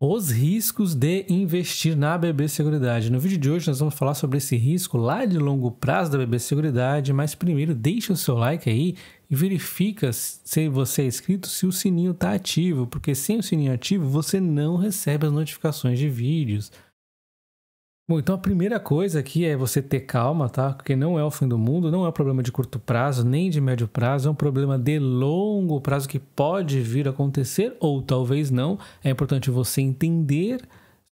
Os riscos de investir na BB Seguridade. No vídeo de hoje nós vamos falar sobre esse risco lá de longo prazo da BB Seguridade, mas primeiro deixa o seu like aí e verifica se você é inscrito, se o sininho está ativo, porque sem o sininho ativo você não recebe as notificações de vídeos. Bom, então a primeira coisa aqui é você ter calma, tá? Porque não é o fim do mundo, não é um problema de curto prazo, nem de médio prazo, é um problema de longo prazo que pode vir a acontecer ou talvez não. É importante você entender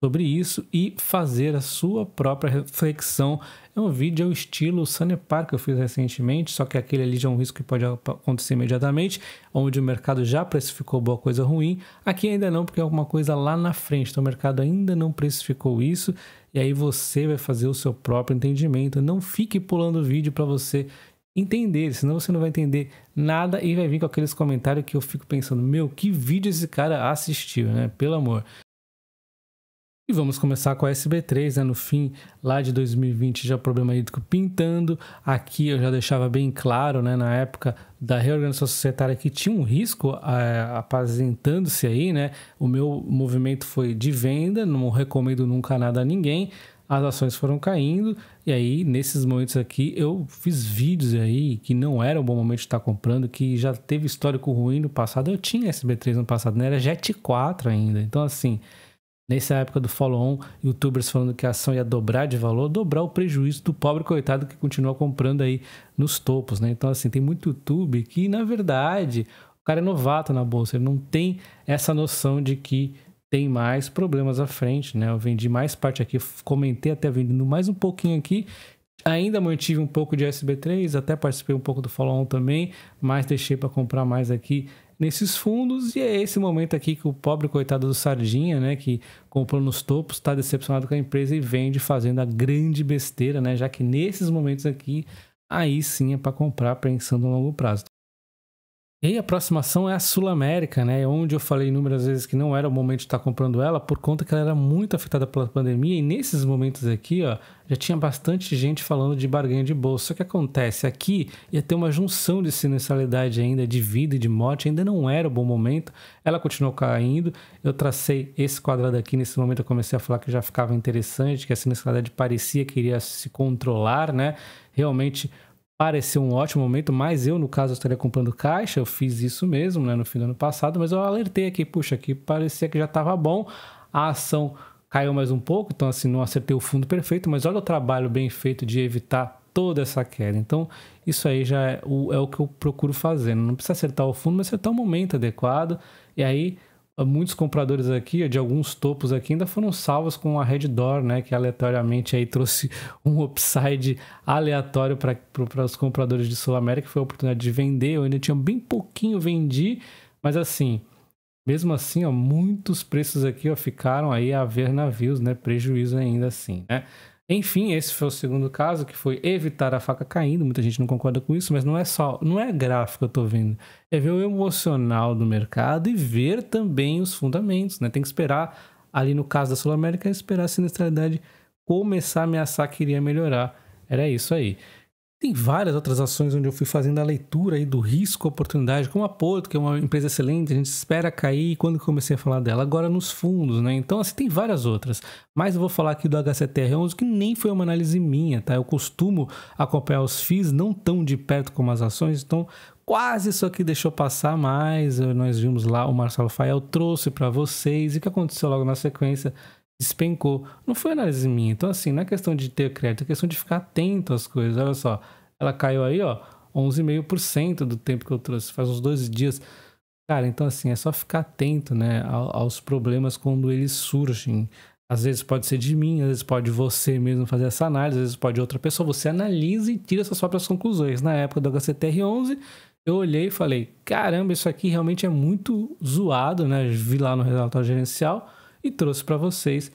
sobre isso e fazer a sua própria reflexão. É um vídeo ao estilo Sanepar que eu fiz recentemente, só que aquele ali já é um risco que pode acontecer imediatamente, onde o mercado já precificou boa coisa ruim. Aqui ainda não, porque é alguma coisa lá na frente, então o mercado ainda não precificou isso. E aí você vai fazer o seu próprio entendimento. Não fique pulando o vídeo para você entender, senão você não vai entender nada e vai vir com aqueles comentários que eu fico pensando, meu, que vídeo esse cara assistiu, né? Pelo amor. E vamos começar com a SB3, né? No fim lá de 2020, já o problema hídrico pintando. Aqui eu já deixava bem claro, né? Na época da reorganização societária que tinha um risco é, apresentando-se aí, né? O meu movimento foi de venda, não recomendo nunca nada a ninguém. As ações foram caindo, e aí, nesses momentos aqui, eu fiz vídeos aí que não era o bom momento de estar comprando, que já teve histórico ruim no passado. Eu tinha SB3 no passado, não né? era Jet 4 ainda. Então, assim, Nessa época do follow-on, youtubers falando que a ação ia dobrar de valor, dobrar o prejuízo do pobre coitado que continua comprando aí nos topos, né? Então, assim, tem muito YouTube que, na verdade, o cara é novato na bolsa, ele não tem essa noção de que tem mais problemas à frente, né? Eu vendi mais parte aqui, comentei até vendendo mais um pouquinho aqui, Ainda mantive um pouco de SB3, até participei um pouco do follow-on também, mas deixei para comprar mais aqui nesses fundos. E é esse momento aqui que o pobre coitado do Sardinha, né, que comprou nos topos, está decepcionado com a empresa e vende fazendo a grande besteira, né, já que nesses momentos aqui, aí sim é para comprar pensando no longo prazo. E a próxima ação é a Sul América, né? É onde eu falei inúmeras vezes que não era o momento de estar comprando ela, por conta que ela era muito afetada pela pandemia. E nesses momentos aqui, ó, já tinha bastante gente falando de barganha de bolsa. Só que acontece aqui ia ter uma junção de sinistralidade ainda, de vida e de morte. Ainda não era o bom momento. Ela continuou caindo. Eu tracei esse quadrado aqui. Nesse momento eu comecei a falar que já ficava interessante, que a sinistralidade parecia que iria se controlar, né? Realmente pareceu um ótimo momento, mas eu, no caso, estaria comprando caixa, eu fiz isso mesmo né, no fim do ano passado, mas eu alertei aqui, puxa, aqui parecia que já estava bom, a ação caiu mais um pouco, então assim, não acertei o fundo perfeito, mas olha o trabalho bem feito de evitar toda essa queda. Então, isso aí já é o, é o que eu procuro fazer. Não precisa acertar o fundo, mas acertar o momento adequado, e aí muitos compradores aqui, de alguns topos aqui, ainda foram salvos com a Red Door, né? Que aleatoriamente aí trouxe um upside aleatório para os compradores de Sul América. Foi a oportunidade de vender. Eu ainda tinha bem pouquinho vendi, mas assim. Mesmo assim, ó, muitos preços aqui ó, ficaram aí a ver navios, né? Prejuízo ainda assim, né? Enfim, esse foi o segundo caso, que foi evitar a faca caindo. Muita gente não concorda com isso, mas não é só, não é gráfico eu tô vendo. É ver o emocional do mercado e ver também os fundamentos, né? Tem que esperar, ali no caso da Sul América, esperar a sinistralidade começar a ameaçar que iria melhorar. Era isso aí. Tem várias outras ações onde eu fui fazendo a leitura aí do risco, oportunidade, como a Porto, que é uma empresa excelente, a gente espera cair quando comecei a falar dela, agora nos fundos, né? Então, assim, tem várias outras. Mas eu vou falar aqui do HCTR11, que nem foi uma análise minha, tá? Eu costumo acompanhar os FIIs não tão de perto como as ações, então quase isso aqui deixou passar, mas eh, nós vimos lá o Marcelo Fael trouxe para vocês e o que aconteceu logo na sequência despencou. Não foi análise minha. Então, assim, não é questão de ter crédito, é questão de ficar atento às coisas. Olha só, ela caiu aí, ó, 11,5% do tempo que eu trouxe, faz uns 12 dias. Cara, então, assim, é só ficar atento, né, aos problemas quando eles surgem. Às vezes pode ser de mim, às vezes pode você mesmo fazer essa análise, às vezes pode outra pessoa. Você analisa e tira suas próprias conclusões. Na época do HCTR11, eu olhei e falei: caramba, isso aqui realmente é muito zoado, né? Vi lá no relatório gerencial e trouxe para vocês.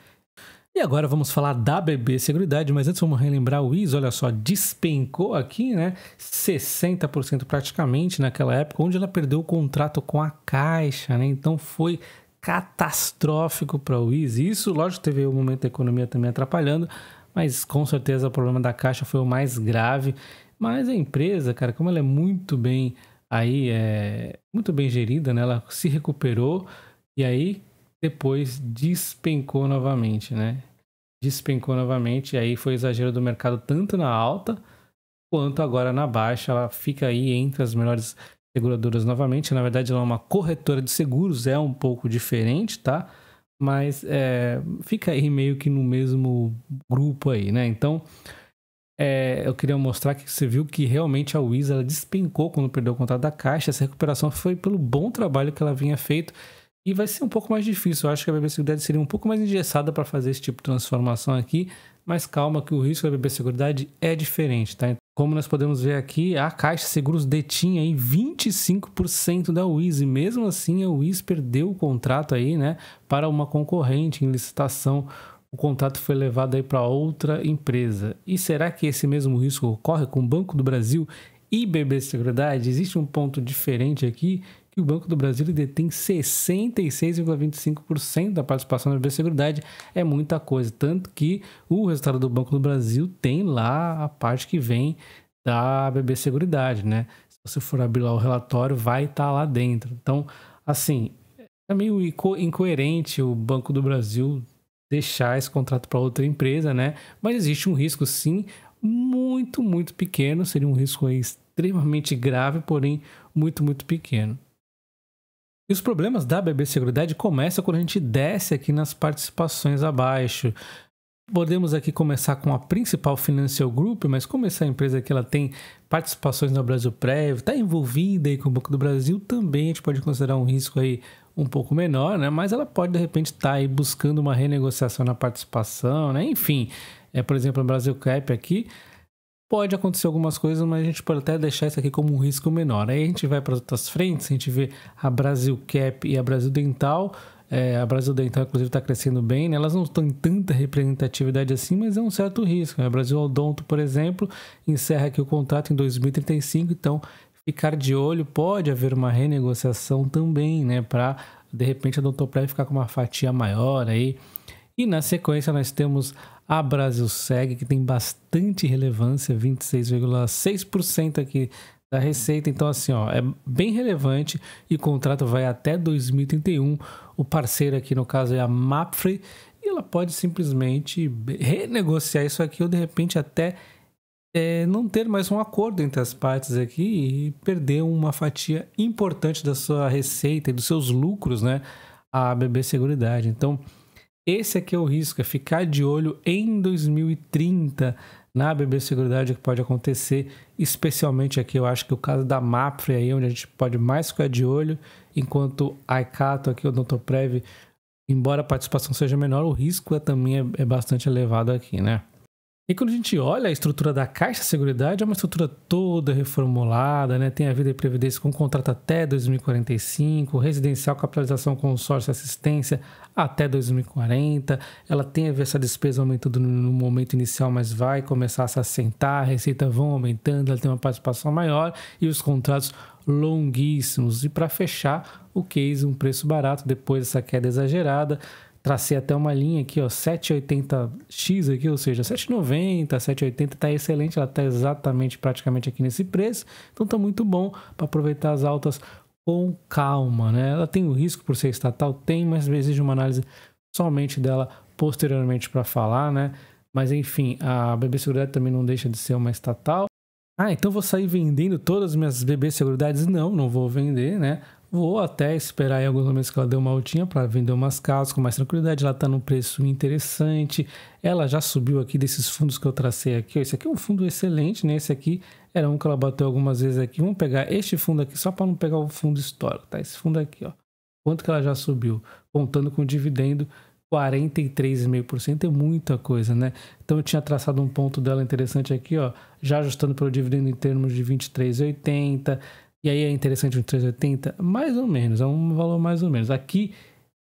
E agora vamos falar da BB Seguridade, mas antes vamos relembrar o ISO, olha só, despencou aqui, né? 60% praticamente naquela época, onde ela perdeu o contrato com a Caixa, né? Então foi catastrófico para o ISO. Isso, lógico, teve o momento da economia também atrapalhando, mas com certeza o problema da Caixa foi o mais grave. Mas a empresa, cara, como ela é muito bem aí, é muito bem gerida, né? Ela se recuperou e aí depois despencou novamente, né? Despencou novamente, e aí foi exagero do mercado tanto na alta quanto agora na baixa. Ela fica aí entre as melhores seguradoras novamente. Na verdade, ela é uma corretora de seguros, é um pouco diferente, tá? Mas é, fica aí meio que no mesmo grupo aí, né? Então, é, eu queria mostrar que você viu que realmente a Wiz ela despencou quando perdeu o contrato da Caixa. Essa recuperação foi pelo bom trabalho que ela vinha feito e vai ser um pouco mais difícil. Eu acho que a BB Seguridade seria um pouco mais engessada para fazer esse tipo de transformação aqui. Mas calma que o risco da BB Seguridade é diferente, tá? Então, como nós podemos ver aqui, a Caixa Seguros detinha aí 25% da Wiz. E mesmo assim, a Wiz perdeu o contrato aí, né? Para uma concorrente em licitação o contrato foi levado aí para outra empresa. E será que esse mesmo risco ocorre com o Banco do Brasil e BB Seguridade? Existe um ponto diferente aqui e o Banco do Brasil detém 66,25% da participação na BB Seguridade. É muita coisa, tanto que o resultado do Banco do Brasil tem lá a parte que vem da BB Seguridade, né? Se você for abrir lá o relatório, vai estar tá lá dentro. Então, assim, é meio inco incoerente o Banco do Brasil deixar esse contrato para outra empresa, né? Mas existe um risco, sim, muito, muito pequeno. Seria um risco extremamente grave, porém muito, muito pequeno. E os problemas da BB Seguridade começam quando a gente desce aqui nas participações abaixo. Podemos aqui começar com a principal Financial Group, mas como essa empresa que ela tem participações no Brasil Prévio, está envolvida aí com o Banco do Brasil, também a gente pode considerar um risco aí um pouco menor, né? Mas ela pode de repente estar tá aí buscando uma renegociação na participação, né? Enfim, é por exemplo a Brasil Cap aqui, Pode acontecer algumas coisas, mas a gente pode até deixar isso aqui como um risco menor. Aí a gente vai para outras frentes, a gente vê a Brasil Cap e a Brasil Dental. É, a Brasil Dental, inclusive, está crescendo bem, né? elas não estão em tanta representatividade assim, mas é um certo risco. Né? A Brasil Odonto, por exemplo, encerra aqui o contrato em 2035, então ficar de olho, pode haver uma renegociação também, né? Para, de repente, a Odontoprev ficar com uma fatia maior aí e na sequência nós temos a Brasil Segue, que tem bastante relevância, 26,6% aqui da receita. Então, assim, ó, é bem relevante e o contrato vai até 2031. O parceiro aqui, no caso, é a Mapfre e ela pode simplesmente renegociar isso aqui ou, de repente, até é, não ter mais um acordo entre as partes aqui e perder uma fatia importante da sua receita e dos seus lucros, né? A BB Seguridade. Então, esse aqui é, é o risco, é ficar de olho em 2030 na BB Seguridade é que pode acontecer, especialmente aqui eu acho que o caso da Mapfre aí, onde a gente pode mais ficar de olho, enquanto a ICATO aqui, o Dr. Prev, embora a participação seja menor, o risco é, também é, é bastante elevado aqui, né? E quando a gente olha a estrutura da Caixa de Seguridade, é uma estrutura toda reformulada, né? tem a vida e previdência com contrato até 2045, residencial, capitalização, consórcio, assistência até 2040. Ela tem a ver essa despesa aumentando no momento inicial, mas vai começar a se assentar, a receita vão aumentando, ela tem uma participação maior e os contratos longuíssimos. E para fechar o case, um preço barato depois dessa queda exagerada, Tracei até uma linha aqui, ó, 780X aqui, ou seja, 790, 780 está excelente, ela tá exatamente praticamente aqui nesse preço. Então está muito bom para aproveitar as altas com calma, né? Ela tem o risco por ser estatal? Tem, mas exige uma análise somente dela posteriormente para falar, né? Mas enfim, a BB Seguridade também não deixa de ser uma estatal. Ah, então vou sair vendendo todas as minhas BB Seguridades? Não, não vou vender, né? Vou até esperar em alguns momentos que ela dê uma altinha para vender umas casas com mais tranquilidade. Ela está num preço interessante. Ela já subiu aqui desses fundos que eu tracei aqui. Esse aqui é um fundo excelente, né? Esse aqui era um que ela bateu algumas vezes aqui. Vamos pegar este fundo aqui só para não pegar o fundo histórico, tá? Esse fundo aqui, ó. Quanto que ela já subiu? Contando com dividendo, 43,5% é muita coisa, né? Então eu tinha traçado um ponto dela interessante aqui, ó. Já ajustando pelo dividendo em termos de 23,80%. E aí é interessante o 380? Mais ou menos, é um valor mais ou menos. Aqui,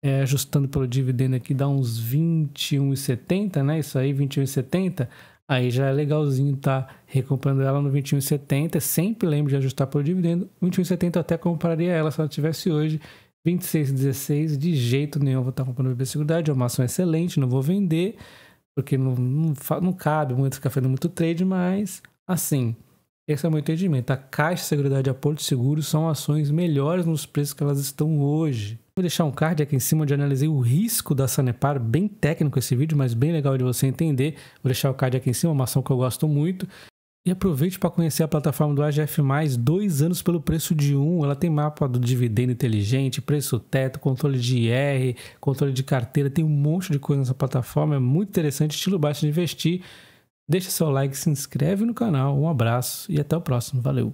é, ajustando pelo dividendo aqui, dá uns 21,70, né? Isso aí, 21,70. Aí já é legalzinho tá recomprando ela no 21,70. Sempre lembro de ajustar pelo dividendo. 21,70 eu até compraria ela se ela tivesse hoje. 26,16 de jeito nenhum vou estar tá comprando BB Seguridade. É uma ação excelente, não vou vender, porque não, não, não cabe muito ficar fazendo muito trade, mas assim, esse é o meu entendimento. A Caixa de Seguridade e Aporto seguros Seguro são ações melhores nos preços que elas estão hoje. Vou deixar um card aqui em cima onde eu analisei o risco da Sanepar, bem técnico esse vídeo, mas bem legal de você entender. Vou deixar o card aqui em cima, uma ação que eu gosto muito. E aproveite para conhecer a plataforma do AGF+, dois anos pelo preço de um. Ela tem mapa do dividendo inteligente, preço teto, controle de IR, controle de carteira, tem um monte de coisa nessa plataforma. É muito interessante, estilo baixo de investir. Deixe seu like, se inscreve no canal. Um abraço e até o próximo. Valeu!